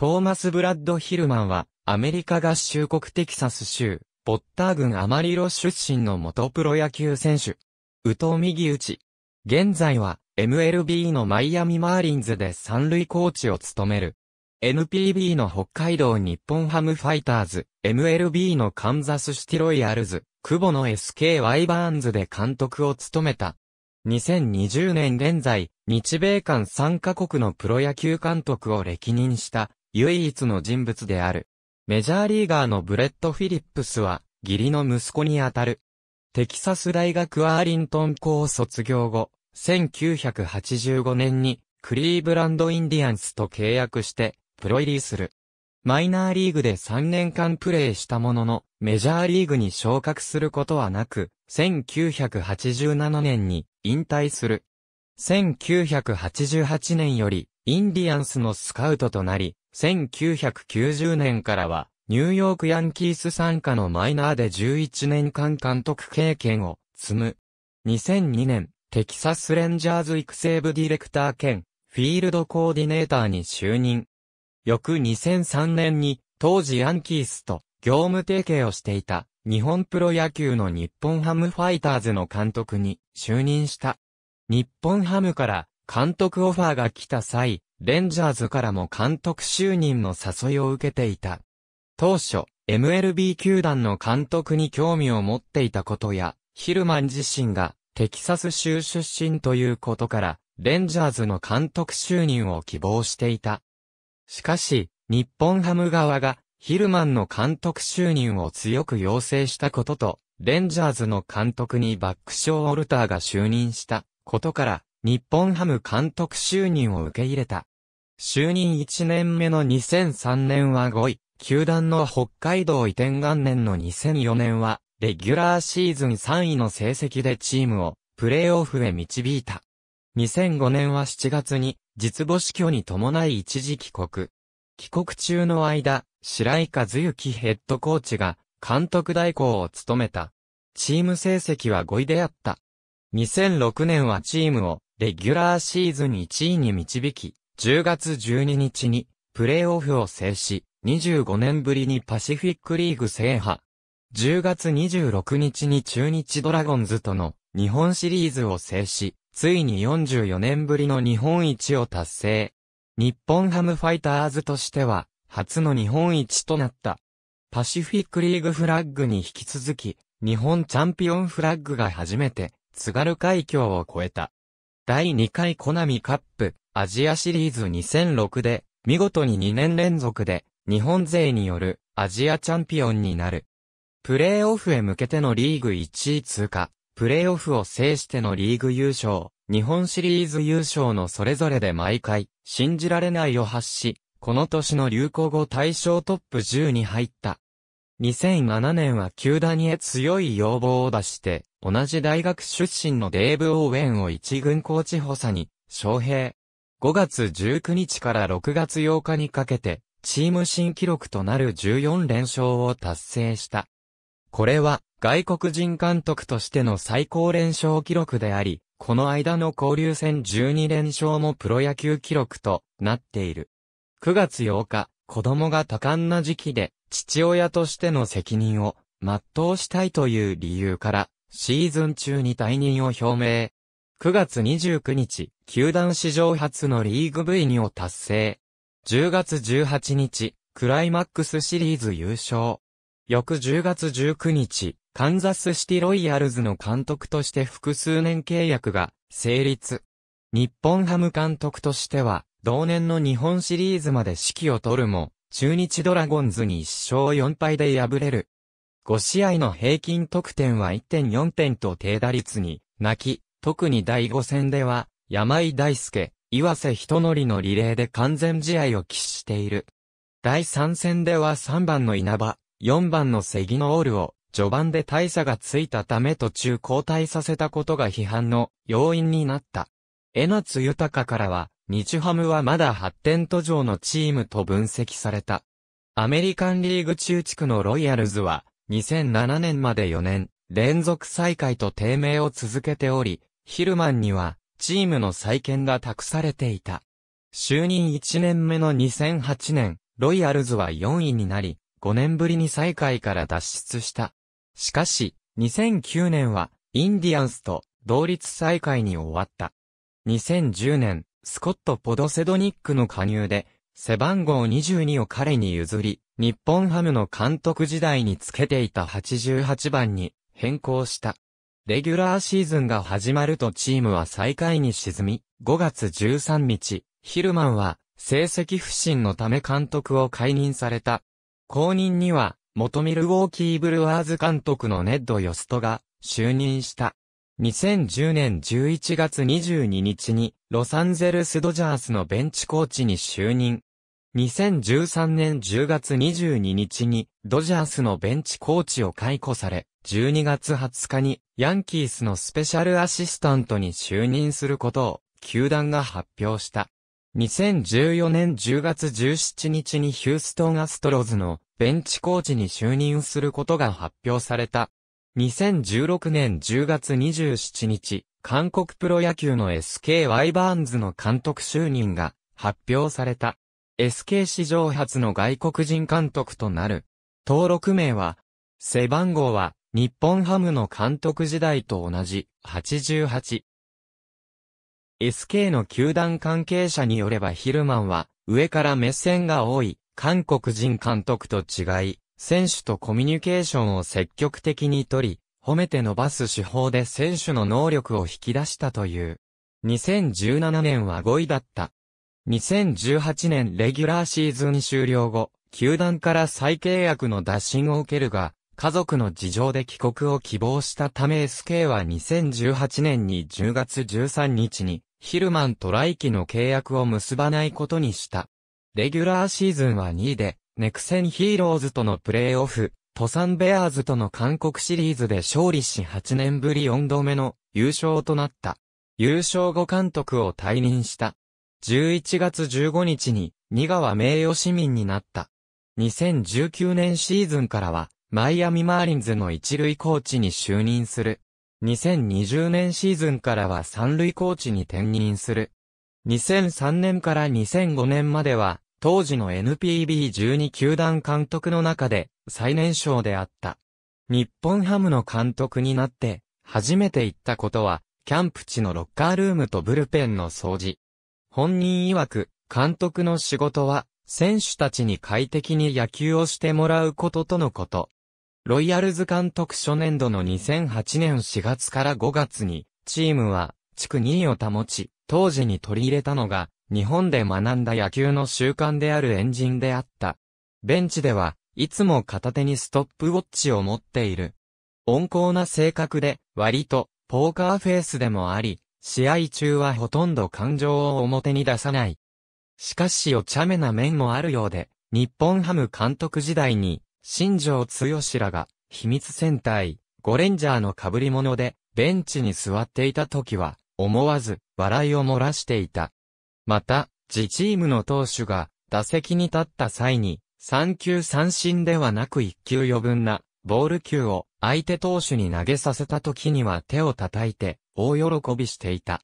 トーマス・ブラッド・ヒルマンは、アメリカ合衆国テキサス州、ポッター郡アマリロ出身の元プロ野球選手。宇藤右打ち。現在は、MLB のマイアミマーリンズで三塁コーチを務める。NPB の北海道日本ハムファイターズ、MLB のカンザスシティロイヤルズ、久保の SK ワイバーンズで監督を務めた。2020年現在、日米間3カ国のプロ野球監督を歴任した唯一の人物である。メジャーリーガーのブレット・フィリップスは、義理の息子にあたる。テキサス大学アーリントン校を卒業後、1985年にクリーブランド・インディアンスと契約してプロ入りする。マイナーリーグで3年間プレーしたものの、メジャーリーグに昇格することはなく、1987年に引退する。1988年よりインディアンスのスカウトとなり、1990年からは、ニューヨークヤンキース参加のマイナーで11年間監督経験を積む。2002年、テキサスレンジャーズ育成部ディレクター兼、フィールドコーディネーターに就任。翌2003年に、当時ヤンキースと業務提携をしていた、日本プロ野球の日本ハムファイターズの監督に就任した。日本ハムから監督オファーが来た際、レンジャーズからも監督就任の誘いを受けていた。当初、MLB 球団の監督に興味を持っていたことや、ヒルマン自身がテキサス州出身ということから、レンジャーズの監督就任を希望していた。しかし、日本ハム側がヒルマンの監督就任を強く要請したことと、レンジャーズの監督にバックショー・オルターが就任したことから、日本ハム監督就任を受け入れた。就任1年目の2003年は5位、球団の北海道移転元年の2004年は、レギュラーシーズン3位の成績でチームをプレーオフへ導いた。2005年は7月に実母死去に伴い一時帰国。帰国中の間、白井和幸ヘッドコーチが監督代行を務めた。チーム成績は5位であった。2006年はチームをレギュラーシーズン1位に導き、10月12日にプレーオフを制し、25年ぶりにパシフィックリーグ制覇。10月26日に中日ドラゴンズとの日本シリーズを制し、ついに44年ぶりの日本一を達成。日本ハムファイターズとしては、初の日本一となった。パシフィックリーグフラッグに引き続き、日本チャンピオンフラッグが初めて、津軽海峡を越えた。第2回コナミカップ、アジアシリーズ2006で、見事に2年連続で、日本勢によるアジアチャンピオンになる。プレーオフへ向けてのリーグ1位通過、プレーオフを制してのリーグ優勝、日本シリーズ優勝のそれぞれで毎回、信じられないを発し、この年の流行語大賞トップ10に入った。2007年は球団へ強い要望を出して、同じ大学出身のデーブ・オーウェンを一軍コーチ補佐に、招聘。5月19日から6月8日にかけて、チーム新記録となる14連勝を達成した。これは、外国人監督としての最高連勝記録であり、この間の交流戦12連勝もプロ野球記録となっている。9月8日、子供が多感な時期で、父親としての責任を全うしたいという理由から、シーズン中に退任を表明。9月29日、球団史上初のリーグ V 2を達成。10月18日、クライマックスシリーズ優勝。翌10月19日、カンザスシティロイヤルズの監督として複数年契約が成立。日本ハム監督としては、同年の日本シリーズまで指揮を取るも、中日ドラゴンズに1勝4敗で敗れる。5試合の平均得点は1.4点と低打率に、泣き、特に第5戦では、山井大輔、岩瀬人則のリレーで完全試合を喫している。第3戦では3番の稲葉、4番の関のオールを、序盤で大差がついたため途中交代させたことが批判の要因になった。江夏豊からは、日ハムはまだ発展途上のチームと分析された。アメリカンリーグ中地区のロイヤルズは、2007年まで4年、連続再開と低迷を続けており、ヒルマンには、チームの再建が託されていた。就任1年目の2008年、ロイヤルズは4位になり、5年ぶりに最下位から脱出した。しかし、2009年は、インディアンスと同率最下位に終わった。2010年、スコット・ポドセドニックの加入で、背番号22を彼に譲り、日本ハムの監督時代につけていた88番に変更した。レギュラーシーズンが始まるとチームは最下位に沈み、5月13日、ヒルマンは成績不振のため監督を解任された。後任には、元ミルウォーキーブルワーズ監督のネッド・ヨストが就任した。2010年11月22日にロサンゼルス・ドジャースのベンチコーチに就任。2013年10月22日にドジャースのベンチコーチを解雇され、12月20日にヤンキースのスペシャルアシスタントに就任することを球団が発表した。2014年10月17日にヒューストンアストロズのベンチコーチに就任することが発表された。2016年10月27日、韓国プロ野球の SK ワイバーンズの監督就任が発表された。SK 史上初の外国人監督となる。登録名は、背番号は、日本ハムの監督時代と同じ、88。SK の球団関係者によればヒルマンは、上から目線が多い、韓国人監督と違い、選手とコミュニケーションを積極的にとり、褒めて伸ばす手法で選手の能力を引き出したという。2017年は5位だった2018年レギュラーシーズン終了後、球団から再契約の打診を受けるが、家族の事情で帰国を希望したため SK は2018年に10月13日にヒルマンと来季の契約を結ばないことにした。レギュラーシーズンは2位で、ネクセンヒーローズとのプレーオフ、トサンベアーズとの韓国シリーズで勝利し8年ぶり4度目の優勝となった。優勝後監督を退任した。11月15日に、仁川名誉市民になった。2019年シーズンからは、マイアミマーリンズの一塁コーチに就任する。2020年シーズンからは三塁コーチに転任する。2003年から2005年までは、当時の NPB12 球団監督の中で最年少であった。日本ハムの監督になって、初めて行ったことは、キャンプ地のロッカールームとブルペンの掃除。本人曰く、監督の仕事は、選手たちに快適に野球をしてもらうこととのこと。ロイヤルズ監督初年度の2008年4月から5月に、チームは、地区2位を保ち、当時に取り入れたのが、日本で学んだ野球の習慣であるエンジンであった。ベンチでは、いつも片手にストップウォッチを持っている。温厚な性格で、割と、ポーカーフェイスでもあり、試合中はほとんど感情を表に出さない。しかしお茶目な面もあるようで、日本ハム監督時代に、新庄剛志らが、秘密戦隊、ゴレンジャーの被り物で、ベンチに座っていた時は、思わず、笑いを漏らしていた。また、自チームの投手が、打席に立った際に、3球三振ではなく1球余分な、ボール球を、相手投手に投げさせた時には手を叩いて、大喜びしていた。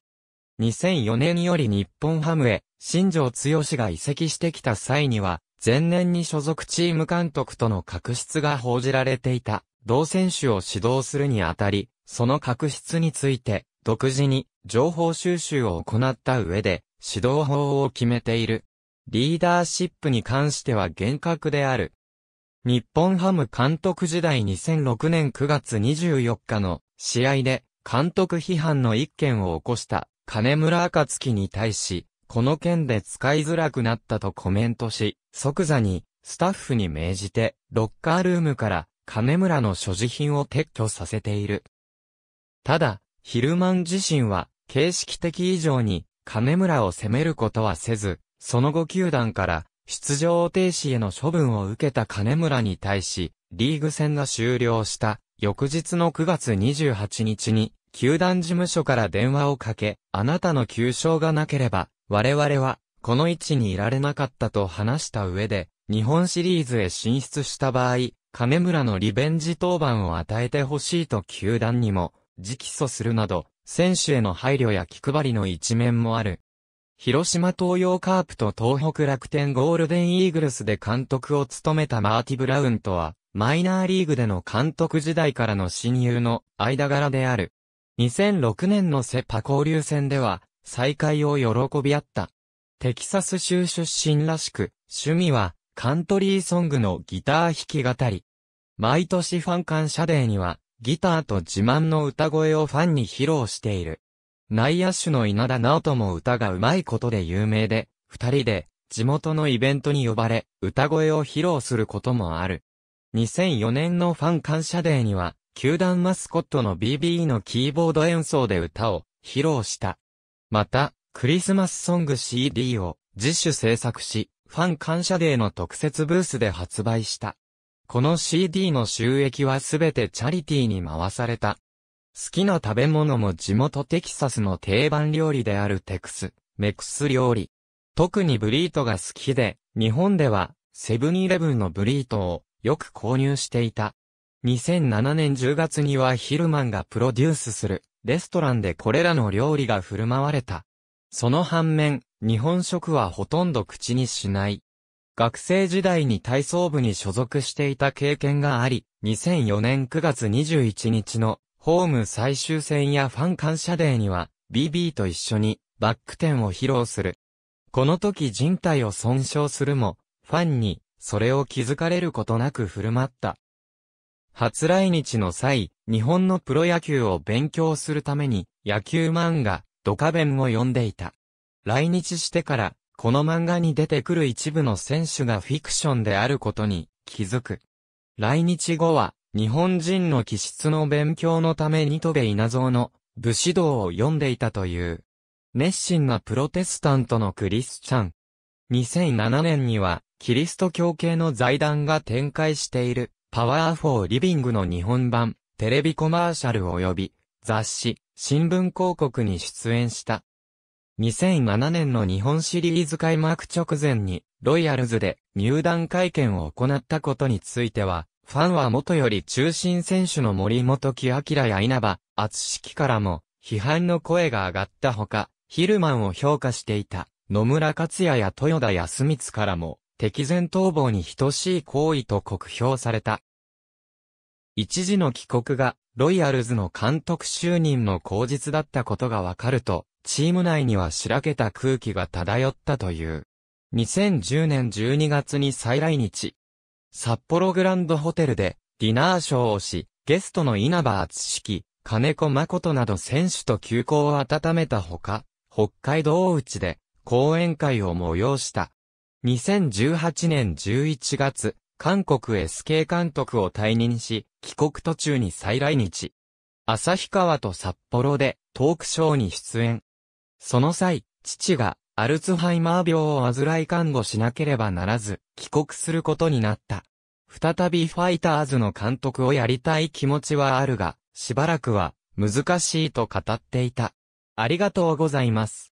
2004年より日本ハムへ、新庄剛志が移籍してきた際には、前年に所属チーム監督との確執が報じられていた、同選手を指導するにあたり、その確執について、独自に情報収集を行った上で、指導法を決めている。リーダーシップに関しては厳格である。日本ハム監督時代2006年9月24日の試合で監督批判の一件を起こした金村暁に対し、この件で使いづらくなったとコメントし、即座にスタッフに命じて、ロッカールームから金村の所持品を撤去させている。ただ、ヒルマン自身は、形式的以上に、金村を責めることはせず、その後球団から、出場停止への処分を受けた金村に対し、リーグ戦が終了した翌日の9月28日に、球団事務所から電話をかけ、あなたの急所がなければ、我々は、この位置にいられなかったと話した上で、日本シリーズへ進出した場合、金村のリベンジ当番を与えてほしいと球団にも、直訴するなど、選手への配慮や気配りの一面もある。広島東洋カープと東北楽天ゴールデンイーグルスで監督を務めたマーティ・ブラウンとは、マイナーリーグでの監督時代からの親友の間柄である。2006年のセパ交流戦では、再会を喜び合った。テキサス州出身らしく、趣味は、カントリーソングのギター弾き語り。毎年ファン感謝デーには、ギターと自慢の歌声をファンに披露している。内野手の稲田直人も歌が上手いことで有名で、二人で、地元のイベントに呼ばれ、歌声を披露することもある。2004年のファン感謝デーには、球団マスコットの BB のキーボード演奏で歌を披露した。また、クリスマスソング CD を自主制作し、ファン感謝デーの特設ブースで発売した。この CD の収益はすべてチャリティーに回された。好きな食べ物も地元テキサスの定番料理であるテクス、メクス料理。特にブリートが好きで、日本ではセブンイレブンのブリートをよく購入していた。2007年10月にはヒルマンがプロデュースするレストランでこれらの料理が振る舞われた。その反面、日本食はほとんど口にしない。学生時代に体操部に所属していた経験があり、2004年9月21日のホーム最終戦やファン感謝デーには、BB と一緒にバック転を披露する。この時人体を損傷するも、ファンにそれを気づかれることなく振る舞った。初来日の際、日本のプロ野球を勉強するために、野球漫画、ドカベンを読んでいた。来日してから、この漫画に出てくる一部の選手がフィクションであることに気づく。来日後は、日本人の気質の勉強のために戸部稲造の武士道を読んでいたという。熱心なプロテスタントのクリスチャン。2007年には、キリスト教系の財団が展開している、パワーフォーリビングの日本版、テレビコマーシャル及び、雑誌、新聞広告に出演した。2007年の日本シリーズ開幕直前に、ロイヤルズで入団会見を行ったことについては、ファンは元より中心選手の森本木明や稲葉、厚式からも、批判の声が上がったほか、ヒルマンを評価していた、野村克也や豊田康光からも、敵前逃亡に等しい行為と酷評された。一時の帰国が、ロイヤルズの監督就任の口実だったことがわかると、チーム内にはしらけた空気が漂ったという。2010年12月に再来日。札幌グランドホテルで、ディナーショーをし、ゲストの稲葉厚式、金子誠など選手と休校を温めたほか、北海道内で、講演会を催した。2018年11月、韓国 SK 監督を退任し、帰国途中に再来日。旭川と札幌でトークショーに出演。その際、父がアルツハイマー病を患い看護しなければならず、帰国することになった。再びファイターズの監督をやりたい気持ちはあるが、しばらくは難しいと語っていた。ありがとうございます。